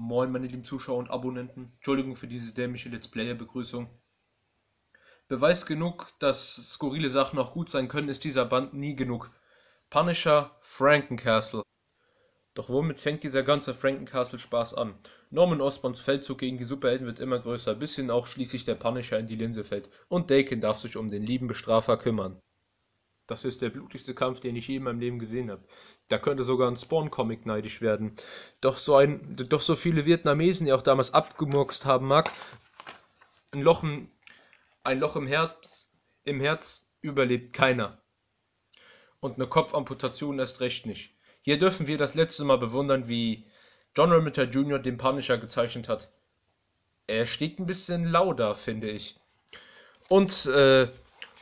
Moin, meine lieben Zuschauer und Abonnenten. Entschuldigung für diese dämliche Let's Player-Begrüßung. Beweis genug, dass skurrile Sachen auch gut sein können, ist dieser Band nie genug. Punisher Frankencastle. Doch womit fängt dieser ganze Frankencastle-Spaß an? Norman Osborns Feldzug gegen die Superhelden wird immer größer, bis hin auch schließlich der Punisher in die Linse fällt. Und Dakin darf sich um den lieben Bestrafer kümmern. Das ist der blutigste Kampf, den ich je in meinem Leben gesehen habe. Da könnte sogar ein Spawn-Comic neidisch werden. Doch so, ein, doch so viele Vietnamesen, die auch damals abgemurkst haben mag, ein Loch im, ein Loch im Herz, im Herz überlebt keiner. Und eine Kopfamputation erst recht nicht. Hier dürfen wir das letzte Mal bewundern, wie John Remitter Jr. den Punisher gezeichnet hat. Er steht ein bisschen lauter, finde ich. Und äh,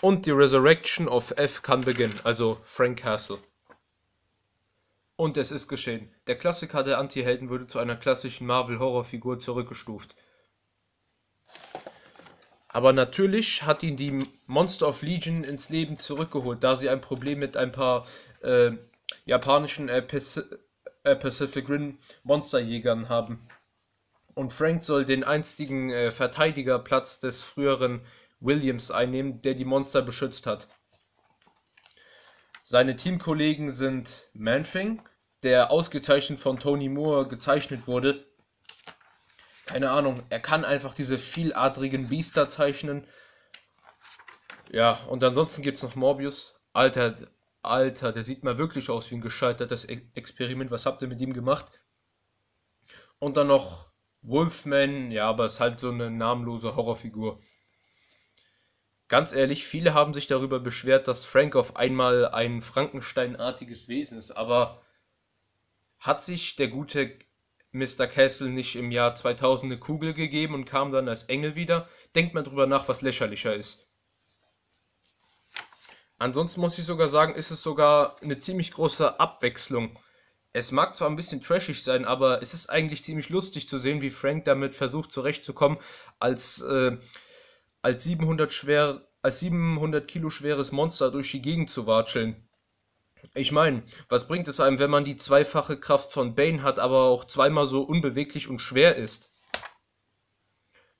und die Resurrection of F kann beginnen, also Frank Castle. Und es ist geschehen. Der Klassiker der Anti-Helden würde zu einer klassischen Marvel-Horrorfigur zurückgestuft. Aber natürlich hat ihn die Monster of Legion ins Leben zurückgeholt, da sie ein Problem mit ein paar äh, japanischen äh, äh Pacific Rim Monsterjägern haben. Und Frank soll den einstigen äh, Verteidigerplatz des früheren Williams einnehmen, der die Monster beschützt hat. Seine Teamkollegen sind Manfing, der ausgezeichnet von Tony Moore gezeichnet wurde. Keine Ahnung, er kann einfach diese vieladrigen Biester zeichnen. Ja, und ansonsten gibt es noch Morbius. Alter, Alter, der sieht mal wirklich aus wie ein gescheitertes e- Experiment. Was habt ihr mit ihm gemacht? Und dann noch Wolfman, ja, aber ist halt so eine namenlose Horrorfigur ganz ehrlich, viele haben sich darüber beschwert, dass Frank auf einmal ein Frankensteinartiges Wesen ist, aber hat sich der gute Mr. Castle nicht im Jahr 2000 eine Kugel gegeben und kam dann als Engel wieder? Denkt mal drüber nach, was lächerlicher ist. Ansonsten muss ich sogar sagen, ist es sogar eine ziemlich große Abwechslung. Es mag zwar ein bisschen trashig sein, aber es ist eigentlich ziemlich lustig zu sehen, wie Frank damit versucht zurechtzukommen, als äh, als 700, schwer, als 700 Kilo schweres Monster durch die Gegend zu watscheln. Ich meine, was bringt es einem, wenn man die zweifache Kraft von Bane hat, aber auch zweimal so unbeweglich und schwer ist?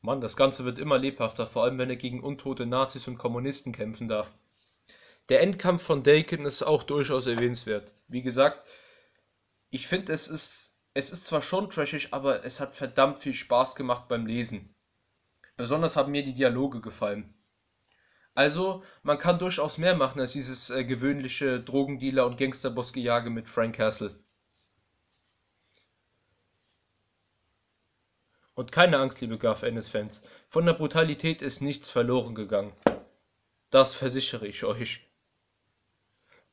Mann, das Ganze wird immer lebhafter, vor allem wenn er gegen untote Nazis und Kommunisten kämpfen darf. Der Endkampf von Dakin ist auch durchaus erwähnenswert. Wie gesagt, ich finde, es ist, es ist zwar schon trashig, aber es hat verdammt viel Spaß gemacht beim Lesen. Besonders haben mir die Dialoge gefallen. Also, man kann durchaus mehr machen als dieses äh, gewöhnliche Drogendealer- und Gangsterbossgejage mit Frank Castle. Und keine Angst, liebe GAF-NS-Fans, von der Brutalität ist nichts verloren gegangen. Das versichere ich euch.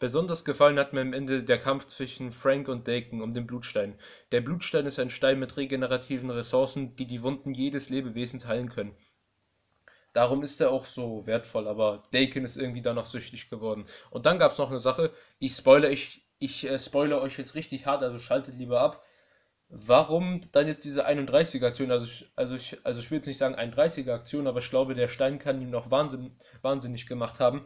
Besonders gefallen hat mir am Ende der Kampf zwischen Frank und Daken um den Blutstein. Der Blutstein ist ein Stein mit regenerativen Ressourcen, die die Wunden jedes Lebewesens heilen können. Darum ist er auch so wertvoll, aber Dakin ist irgendwie danach süchtig geworden. Und dann gab es noch eine Sache, ich spoilere ich, ich äh, spoilere euch jetzt richtig hart, also schaltet lieber ab. Warum dann jetzt diese 31er-Aktion? Also, ich, also, ich, also ich will jetzt nicht sagen 31er-Aktion, aber ich glaube, der Stein kann ihn noch wahnsinn, wahnsinnig gemacht haben.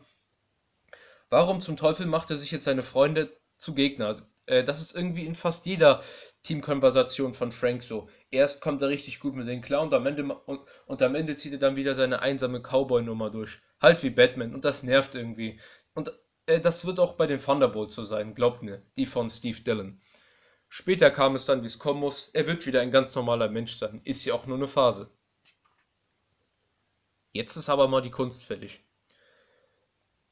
Warum zum Teufel macht er sich jetzt seine Freunde zu Gegner? Äh, das ist irgendwie in fast jeder Teamkonversation von Frank so. Erst kommt er richtig gut mit den klar und am Ende, und, und am Ende zieht er dann wieder seine einsame Cowboy-Nummer durch. Halt wie Batman und das nervt irgendwie. Und äh, das wird auch bei den Thunderbolts so sein, glaubt mir. Die von Steve Dillon. Später kam es dann, wie es kommen muss. Er wird wieder ein ganz normaler Mensch sein. Ist ja auch nur eine Phase. Jetzt ist aber mal die Kunst fertig.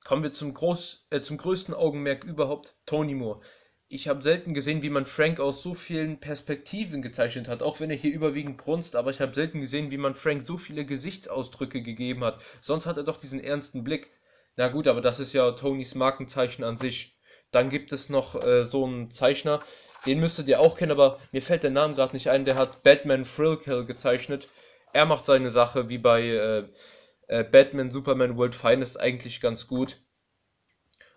Kommen wir zum, groß, äh, zum größten Augenmerk überhaupt, Tony Moore. Ich habe selten gesehen, wie man Frank aus so vielen Perspektiven gezeichnet hat, auch wenn er hier überwiegend grunzt, aber ich habe selten gesehen, wie man Frank so viele Gesichtsausdrücke gegeben hat. Sonst hat er doch diesen ernsten Blick. Na gut, aber das ist ja Tonys Markenzeichen an sich. Dann gibt es noch äh, so einen Zeichner, den müsstet ihr auch kennen, aber mir fällt der Name gerade nicht ein. Der hat Batman Frillkill gezeichnet. Er macht seine Sache wie bei äh, äh, Batman, Superman, World Finest eigentlich ganz gut.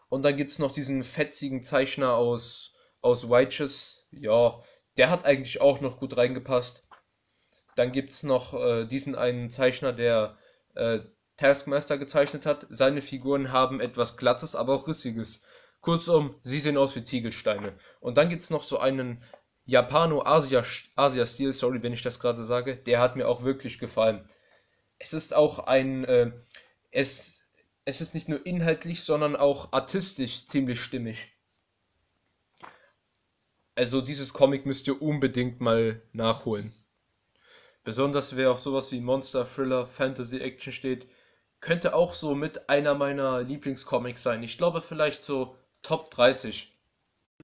Und dann gibt es noch diesen fetzigen Zeichner aus, aus Righteous. Ja, der hat eigentlich auch noch gut reingepasst. Dann gibt es noch äh, diesen einen Zeichner, der äh, Taskmaster gezeichnet hat. Seine Figuren haben etwas Glattes, aber auch Rissiges. Kurzum, sie sehen aus wie Ziegelsteine. Und dann gibt es noch so einen Japano-Asia-Stil, sorry, wenn ich das gerade sage. Der hat mir auch wirklich gefallen es ist auch ein, äh, es, es ist nicht nur inhaltlich, sondern auch artistisch ziemlich stimmig. Also dieses Comic müsst ihr unbedingt mal nachholen. Besonders wer auf sowas wie Monster, Thriller, Fantasy, Action steht, könnte auch so mit einer meiner Lieblingscomics sein. Ich glaube vielleicht so Top 30.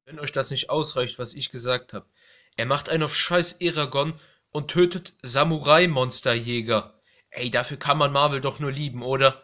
Wenn euch das nicht ausreicht, was ich gesagt habe. Er macht einen auf scheiß Eragon und tötet Samurai-Monsterjäger. Ey, dafür kann man Marvel doch nur lieben, oder?